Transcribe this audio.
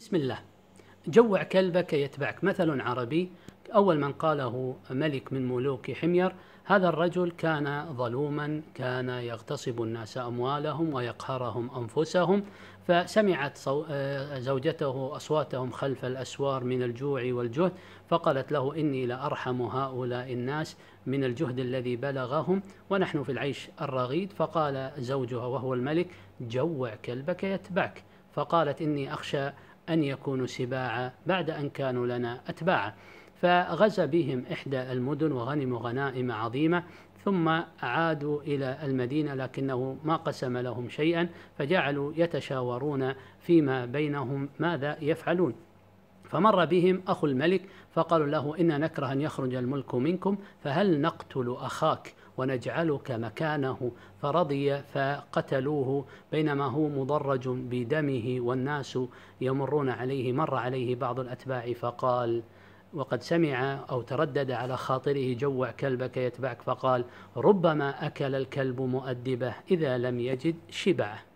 بسم الله جوع كلبك يتبعك مثل عربي أول من قاله ملك من ملوك حمير هذا الرجل كان ظلوما كان يغتصب الناس أموالهم ويقهرهم أنفسهم فسمعت آه، زوجته أصواتهم خلف الأسوار من الجوع والجهد فقالت له إني لأرحم هؤلاء الناس من الجهد الذي بلغهم ونحن في العيش الرغيد فقال زوجها وهو الملك جوع كلبك يتبعك فقالت إني أخشى أن يكونوا سباعا بعد أن كانوا لنا أتباعا فغزا بهم إحدى المدن وغنموا غنائم عظيمة ثم عادوا إلى المدينة لكنه ما قسم لهم شيئا فجعلوا يتشاورون فيما بينهم ماذا يفعلون فمر بهم أخو الملك فقالوا له إنا نكره أن يخرج الملك منكم فهل نقتل أخاك ونجعلك مكانه فرضي فقتلوه بينما هو مضرج بدمه والناس يمرون عليه مر عليه بعض الأتباع فقال وقد سمع أو تردد على خاطره جوع كلبك يتبعك فقال ربما أكل الكلب مؤدبه إذا لم يجد شبعه